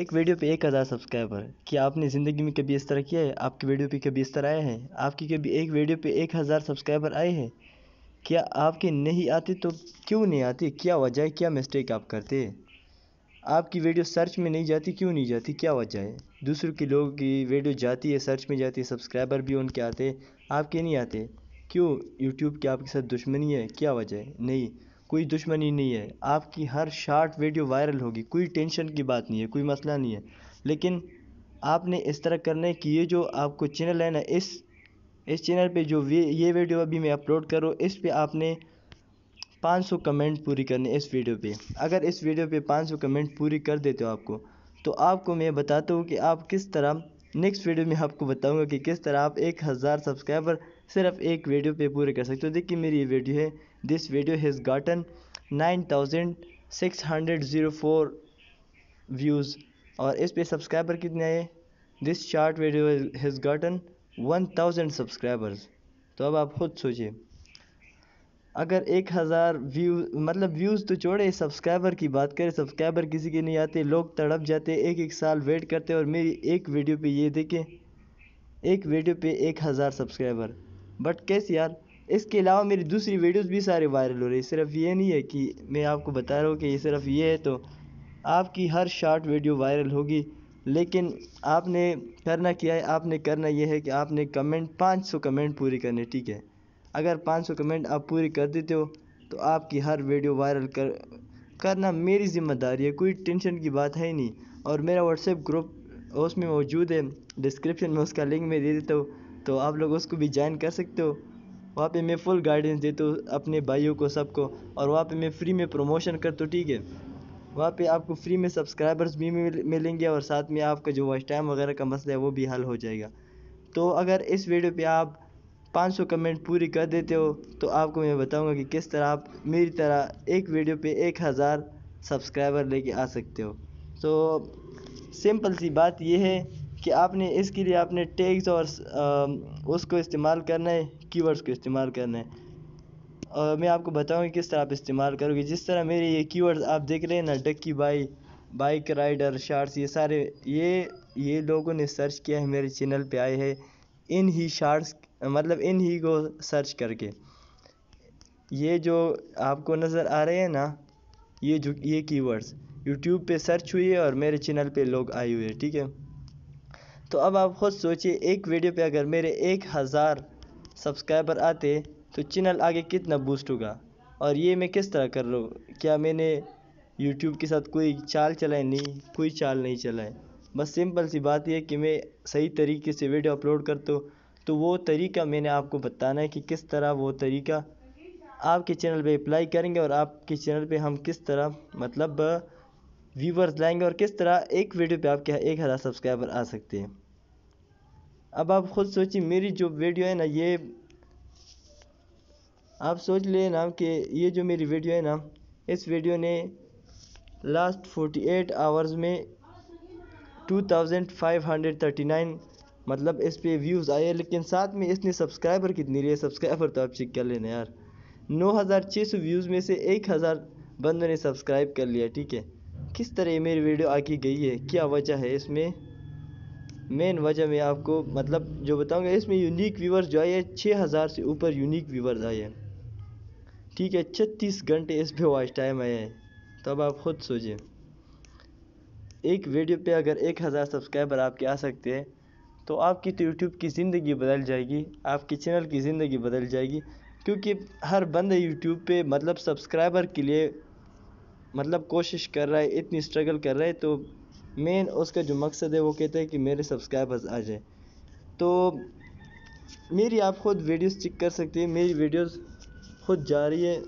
एक वीडियो पे एक हज़ार सब्सक्राइबर क्या आपने ज़िंदगी में कभी इस तरह किया है आपकी वीडियो पे कभी इस तरह आए हैं आपकी कभी एक वीडियो पे एक हज़ार सब्सक्राइबर आए हैं क्या आपके नहीं आते तो क्यों नहीं आते क्या वजह है क्या मिस्टेक आप करते आपकी वीडियो सर्च में नहीं जाती क्यों नहीं जाती क्या वजह है दूसरों के लोगों की वीडियो जाती है सर्च में जाती है सब्सक्राइबर भी उनके आते आपके नहीं आते क्यों यूट्यूब की आपके साथ दुश्मनी है क्या वजह है नहीं कोई दुश्मनी नहीं है आपकी हर शार्ट वीडियो वायरल होगी कोई टेंशन की बात नहीं है कोई मसला नहीं है लेकिन आपने इस तरह करने की ये जो आपको चैनल है ना इस इस चैनल पे जो ये वीडियो अभी मैं अपलोड करूँ इस पे आपने 500 कमेंट पूरी करने इस वीडियो पे अगर इस वीडियो पे 500 कमेंट पूरी कर देते हो आपको तो आपको मैं बताता हूँ कि आप किस तरह नेक्स्ट वीडियो में आपको बताऊँगा कि किस तरह आप एक हज़ार सब्सक्राइबर सिर्फ एक वीडियो पर पूरे कर सकते हो देखिए मेरी ये वीडियो है this video has gotten 9604 views और इस पे सब्सक्राइबर कितने आए this short video has gotten 1000 subscribers तो अब आप खुद सोचिए अगर एक हज़ार व्यू मतलब व्यूज़ तो छोड़े सब्सक्राइबर की बात करें सब्सक्राइबर किसी के नहीं आते लोग तड़प जाते एक एक साल वेट करते और मेरी एक वीडियो पे ये देखें एक वीडियो पे एक हज़ार सब्सक्राइबर बट कैसे यार इसके अलावा मेरी दूसरी वीडियोस भी सारे वायरल हो रही सिर्फ ये नहीं है कि मैं आपको बता रहा हूँ कि ये सिर्फ ये है तो आपकी हर शॉर्ट वीडियो वायरल होगी लेकिन आपने करना क्या है आपने करना यह है कि आपने कमेंट 500 कमेंट पूरी करने ठीक है अगर 500 कमेंट आप पूरी कर देते हो तो आपकी हर वीडियो वायरल कर करना मेरी जिम्मेदारी है कोई टेंशन की बात है नहीं और मेरा व्हाट्सएप ग्रुप उसमें मौजूद है डिस्क्रिप्शन में उसका लिंक मैं दे देता हूँ तो आप लोग उसको भी ज्वाइन कर सकते हो वहाँ पे मैं फुल गाइडेंस देता हूँ अपने भाइयों को सबको और वहाँ पे मैं फ्री में प्रमोशन करता हूँ ठीक है वहाँ पे आपको फ्री में सब्सक्राइबर्स भी मिलेंगे और साथ में आपका जो वॉच टाइम वगैरह का मसला है वो भी हल हो जाएगा तो अगर इस वीडियो पे आप 500 कमेंट पूरी कर देते हो तो आपको मैं बताऊँगा कि किस तरह आप मेरी तरह एक वीडियो एक हज़ार सब्सक्राइबर लेके आ सकते हो तो सिंपल सी बात यह है कि आपने इसके लिए आपने टैग्स और आ, उसको इस्तेमाल करना है कीवर्ड्स का इस्तेमाल करना है और मैं आपको बताऊँगी किस तरह आप इस्तेमाल करोगे जिस तरह मेरे ये कीवर्ड्स आप देख रहे हैं ना Ducky Bhai bike rider shorts ये सारे ये ये लोगों ने सर्च किया है मेरे चैनल पे आए हैं इन ही शार्ट्स मतलब इन ही को सर्च करके ये जो आपको नज़र आ रहे हैं ना ये जो ये कीवर्ड्स यूट्यूब पे सर्च हुई है और मेरे चैनल पे लोग आए हुए हैं ठीक है तो अब आप खुद सोचिए एक वीडियो पे अगर मेरे एक हज़ार सब्सक्राइबर आते तो चैनल आगे कितना बूस्ट होगा और ये मैं किस तरह कर रहा हूँ क्या मैंने यूट्यूब के साथ कोई चाल चलाए नहीं कोई चाल नहीं चलाए बस सिंपल सी बात यह कि मैं सही तरीके से वीडियो अपलोड करता हूँ तो वो तरीका मैंने आपको बताना है कि किस तरह वो तरीका आपके चैनल पे अप्लाई करेंगे और आपके चैनल पे हम किस तरह मतलब व्यूवर्स लाएंगे और किस तरह एक वीडियो पे आपके एक हज़ार सब्सक्राइबर आ सकते हैं अब आप खुद सोचिए मेरी जो वीडियो है ना ये आप सोच लें ना कि ये जो मेरी वीडियो है ना इस वीडियो ने लास्ट 48 आवर्स में 2539 मतलब इस पे व्यूज़ आए लेकिन साथ में इसने सब्सक्राइबर कितनी लिए सब्सक्राइबर तो आप चेक कर लेना यार 9600 व्यूज़ में से 1000 बंदों ने सब्सक्राइब कर लिया ठीक है किस तरह मेरी वीडियो आके गई है क्या वजह है इसमें मेन वजह मैं आपको मतलब जो बताऊँगा इसमें यूनिक व्यूअर्स जो आए हैं छः हज़ार से ऊपर यूनिक व्यूवर्स आए हैं ठीक है छत्तीस घंटे इस पर वॉच टाइम आया है तो अब आप खुद सोचिए एक वीडियो पे अगर एक हज़ार सब्सक्राइबर आपके आ सकते हैं तो आपकी तो यूट्यूब की ज़िंदगी बदल जाएगी आपके चैनल की ज़िंदगी बदल जाएगी क्योंकि हर बंदे यूट्यूब पे मतलब सब्सक्राइबर के लिए मतलब कोशिश कर रहा है इतनी स्ट्रगल कर रहा है तो मेन उसका जो मकसद है वो कहता है कि मेरे सब्सक्राइबर्स आ जाए तो मेरी आप खुद वीडियोस चेक कर सकते हैं मेरी वीडियोस खुद जा रही है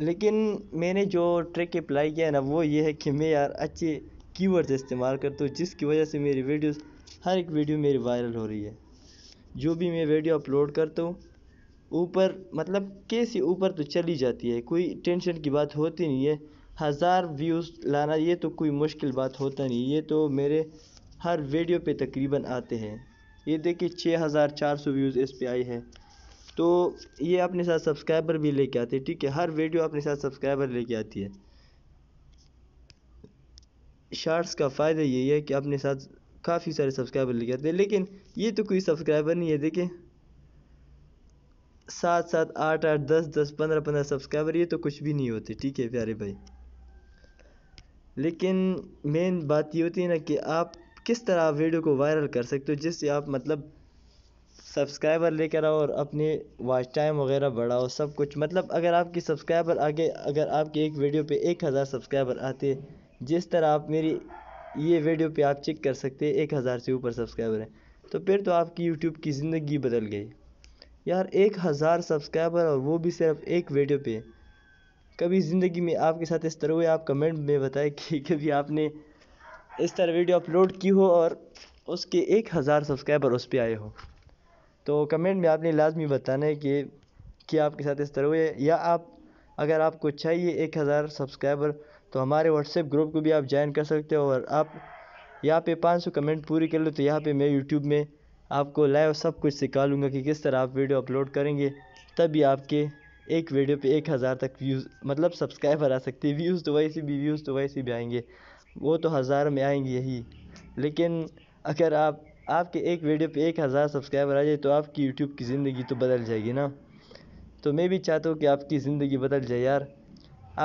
लेकिन मैंने जो ट्रिक अप्लाई किया है ना वो ये है कि मैं यार अच्छे कीवर्ड्स इस्तेमाल करता हूँ जिसकी वजह से मेरी वीडियोस हर एक वीडियो मेरी वायरल हो रही है जो भी मैं वीडियो अपलोड करता हूँ ऊपर मतलब कैसे ऊपर तो चली जाती है कोई टेंशन की बात होती नहीं है हज़ार व्यूज़ लाना ये तो कोई मुश्किल बात होता नहीं ये तो मेरे हर वीडियो पे तकरीबन आते हैं ये देखिए छः हज़ार चार सौ व्यूज़ इस पे आई है तो ये अपने साथ सब्सक्राइबर भी लेके आते हैं ठीक है हर वीडियो अपने साथ सब्सक्राइबर लेके आती है शार्ट्स का फ़ायदा यही है कि अपने साथ काफ़ी सारे सब्सक्राइबर लेके आते हैं लेकिन ये तो कोई सब्सक्राइबर नहीं है देखिए सात सात आठ आठ दस दस पंद्रह पंद्रह सब्सक्राइबर ये तो कुछ भी नहीं होते ठीक है प्यारे भाई लेकिन मेन बात ये होती है ना कि आप किस तरह वीडियो को वायरल कर सकते हो जिससे आप मतलब सब्सक्राइबर लेकर आओ और अपने वॉच टाइम वगैरह बढ़ाओ सब कुछ मतलब अगर आपकी सब्सक्राइबर आगे अगर आपकी एक वीडियो पे एक हज़ार सब्सक्राइबर आते जिस तरह आप मेरी ये वीडियो पे आप चेक कर सकते हैं एक हज़ार से ऊपर सब्सक्राइबर हैं तो फिर तो आपकी यूट्यूब की ज़िंदगी बदल गई यार एक हज़ार सब्सक्राइबर और वो भी सिर्फ एक वीडियो पर कभी ज़िंदगी में आपके साथ इस तरह हुए आप कमेंट में बताएं कि कभी आपने इस तरह वीडियो अपलोड की हो और उसके एक हज़ार सब्सक्राइबर उस पर आए हो तो कमेंट में आपने लाजमी बताना है कि क्या आपके साथ इस तरह हुए या आप अगर आपको चाहिए एक हज़ार सब्सक्राइबर तो हमारे व्हाट्सएप ग्रुप को भी आप ज्वाइन कर सकते हो और आप यहाँ पे 500 कमेंट पूरी कर लो तो यहाँ पे मैं यूट्यूब में आपको लाइव सब कुछ सिखा लूँगा कि किस तरह आप वीडियो अपलोड करेंगे तभी आपके एक वीडियो पे एक हज़ार तक व्यूज़ मतलब सब्सक्राइबर आ सकते हैं व्यूज़ तो वैसे भी व्यूज़ तो वैसे भी आएंगे वो तो हज़ार में आएंगे यही लेकिन अगर आप आपके एक वीडियो पे एक हज़ार सब्सक्राइबर आ जाए तो आपकी यूट्यूब की ज़िंदगी तो बदल जाएगी ना तो मैं भी चाहता हूँ कि आपकी ज़िंदगी बदल जाए यार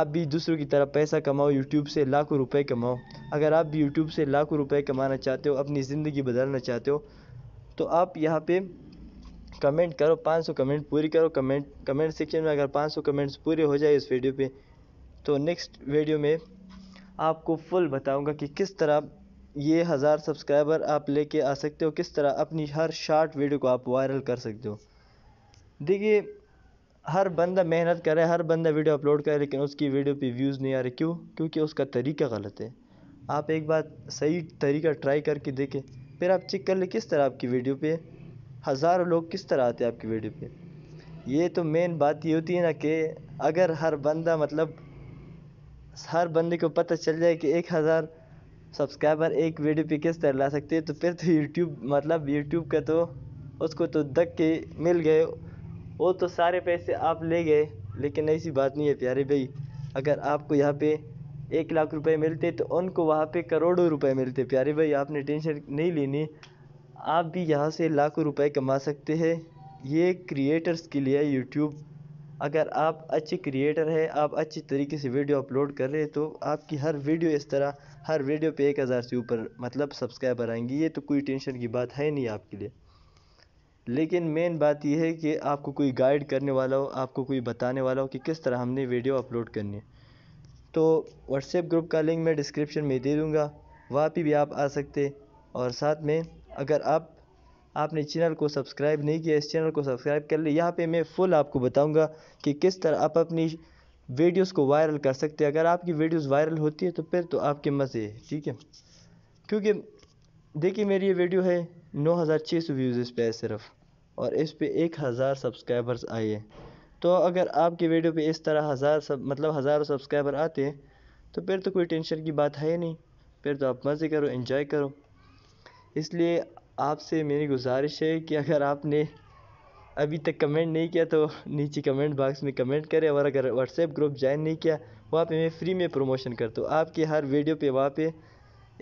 आप भी दूसरों की तरह पैसा कमाओ यूट्यूब से लाखों रुपए कमाओ अगर आप भी यूट्यूब से लाखों रुपए कमाना चाहते हो अपनी ज़िंदगी बदलना चाहते हो तो आप यहाँ पे कमेंट करो पाँच सौ कमेंट पूरी करो कमेंट कमेंट सेक्शन में अगर पाँच सौ कमेंट्स पूरे हो जाए इस वीडियो पे तो नेक्स्ट वीडियो में आपको फुल बताऊंगा कि किस तरह ये हज़ार सब्सक्राइबर आप लेके आ सकते हो किस तरह अपनी हर शार्ट वीडियो को आप वायरल कर सकते हो देखिए हर बंदा मेहनत कर रहा है हर बंदा वीडियो अपलोड कर रहा है लेकिन उसकी वीडियो पे व्यूज़ नहीं आ रहे क्यों क्योंकि उसका तरीका गलत है आप एक बार सही तरीका ट्राई करके देखें फिर आप चेक कर लें किस तरह आपकी वीडियो पे हज़ारों लोग किस तरह आते हैं आपकी वीडियो पे ये तो मेन बात ये होती है ना कि अगर हर बंदा मतलब हर बंदे को पता चल जाए कि एक हज़ार सब्सक्राइबर एक वीडियो पे किस तरह ला सकते हैं तो फिर तो यूट्यूब मतलब यूट्यूब का तो उसको तो दक के मिल गए वो तो सारे पैसे आप ले गए लेकिन ऐसी बात नहीं है प्यारे भाई अगर आपको यहाँ पे एक लाख रुपए मिलते तो उनको वहाँ पे करोड़ों रुपए मिलते प्यारे भाई आपने टेंशन नहीं लेनी आप भी यहाँ से लाखों रुपए कमा सकते हैं ये क्रिएटर्स के लिए यूट्यूब अगर आप अच्छे क्रिएटर हैं आप अच्छी तरीके से वीडियो अपलोड कर रहे हैं तो आपकी हर वीडियो इस तरह हर वीडियो पे एक हज़ार से ऊपर मतलब सब्सक्राइबर आएंगे ये तो कोई टेंशन की बात है नहीं आपके लिए लेकिन मेन बात यह है कि आपको कोई गाइड करने वाला हो आपको कोई बताने वाला हो कि किस तरह हमने वीडियो अपलोड करनी है तो व्हाट्सएप ग्रुप का लिंक मैं डिस्क्रिप्शन में दे दूँगा वहाँ पर भी आप आ सकते और साथ में अगर आप आपने चैनल को सब्सक्राइब नहीं किया इस चैनल को सब्सक्राइब कर ले यहाँ पे मैं फुल आपको बताऊँगा कि किस तरह आप अपनी वीडियोस को वायरल कर सकते हैं अगर आपकी वीडियोस वायरल होती है तो फिर तो आपके मज़े है ठीक है क्योंकि देखिए मेरी ये वीडियो है नौ हज़ार छः सौ व्यूज़ इस पर है सिर्फ और इस पर एक हज़ार सब्सक्राइबर्स आए हैं तो अगर आपकी वीडियो पर इस तरह हज़ार सब मतलब हज़ारों सब्सक्राइबर आते हैं तो फिर तो कोई टेंशन की बात है नहीं फिर तो आप मज़े करो इन्जॉय करो इसलिए आपसे मेरी गुज़ारिश है कि अगर आपने अभी तक कमेंट नहीं किया तो नीचे कमेंट बॉक्स में कमेंट करें और अगर व्हाट्सएप ग्रुप ज्वाइन नहीं किया वहाँ पे मैं फ्री में प्रमोशन कर दूँ आपके हर वीडियो पे वहाँ पे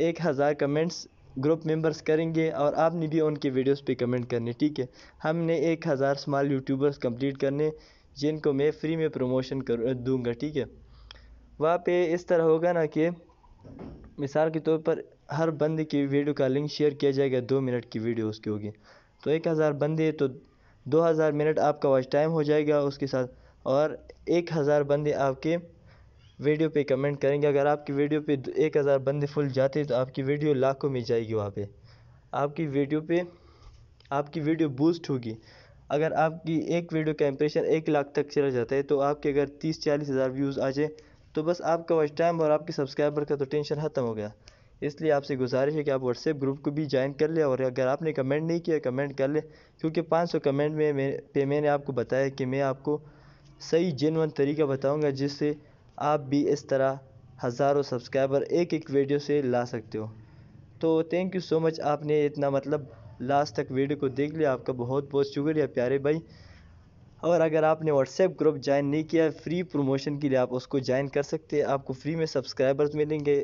एक हज़ार कमेंट्स ग्रुप मेंबर्स करेंगे और आपने भी उनके वीडियोस पे कमेंट करने ठीक है हमने एक हज़ार स्मॉल यूट्यूबर्स कंप्लीट करने जिनको मैं फ्री में प्रमोशन कर दूँगा ठीक है वहाँ पर इस तरह होगा ना कि मिसाल के तौर पर हर बंदे की वीडियो का लिंक शेयर किया जाएगा दो मिनट की वीडियो उसकी होगी तो एक हज़ार बंदे तो दो हज़ार मिनट आपका वॉच टाइम हो जाएगा उसके साथ और एक हज़ार बंदे आपके वीडियो पे कमेंट करेंगे अगर आपकी वीडियो पे एक हज़ार बंदे फुल जाते तो आपकी वीडियो लाखों में जाएगी वहाँ पर आपकी वीडियो पर आपकी वीडियो बूस्ट होगी अगर आपकी एक वीडियो का इंप्रेशन एक लाख तक चला जाता है तो आपके अगर तीस चालीस हज़ार व्यूज़ आ जाए तो बस आपका वॉच टाइम और आपके सब्सक्राइबर का तो टेंशन ख़त्म हो गया इसलिए आपसे गुजारिश है कि आप व्हाट्सएप ग्रुप को भी ज्वाइन कर लें और अगर आपने कमेंट नहीं किया कमेंट कर लें क्योंकि 500 कमेंट में पे मैंने आपको बताया कि मैं आपको सही जेनवन तरीका बताऊंगा जिससे आप भी इस तरह हज़ारों सब्सक्राइबर एक एक वीडियो से ला सकते हो तो थैंक यू सो मच आपने इतना मतलब लास्ट तक वीडियो को देख लिया आपका बहुत बहुत शुक्रिया प्यारे भाई और अगर आपने व्हाट्सएप ग्रुप ज्वाइन नहीं किया फ्री प्रमोशन के लिए आप उसको ज्वाइन कर सकते हैं आपको फ्री में सब्सक्राइबर्स मिलेंगे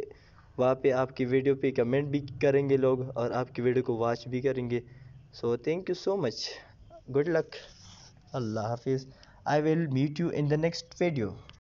वहाँ पे आपकी वीडियो पे कमेंट भी करेंगे लोग और आपकी वीडियो को वॉच भी करेंगे so thank you so much good luck अल्लाह हाफिज़ I will meet you in the next video